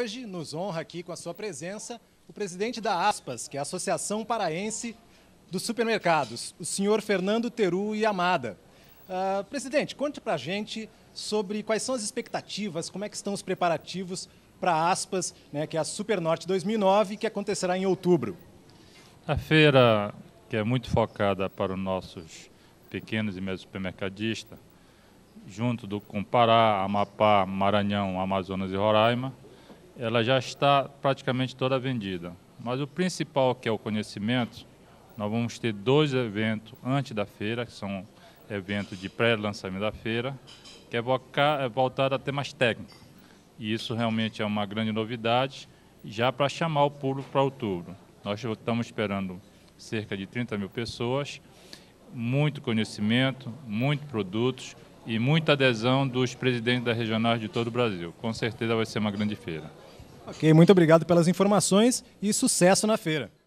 hoje nos honra aqui com a sua presença o presidente da ASPAS, que é a Associação Paraense dos Supermercados, o senhor Fernando Teru e Amada. Uh, ah, presidente, conte para a gente sobre quais são as expectativas, como é que estão os preparativos para a Aspas, né, que é a Supernorte 2009, que acontecerá em outubro. A feira, que é muito focada para os nossos pequenos e médios supermercadistas, junto do Compará, Amapá, Maranhão, Amazonas e Roraima, ela já está praticamente toda vendida. Mas o principal, que é o conhecimento, nós vamos ter dois eventos antes da feira, que são eventos de pré-lançamento da feira, que é, é voltado a temas técnicos. E isso realmente é uma grande novidade, já para chamar o público para outubro. Nós estamos esperando cerca de 30 mil pessoas, muito conhecimento, muitos produtos, e muita adesão dos presidentes das regionais de todo o Brasil. Com certeza vai ser uma grande feira. Ok, muito obrigado pelas informações e sucesso na feira.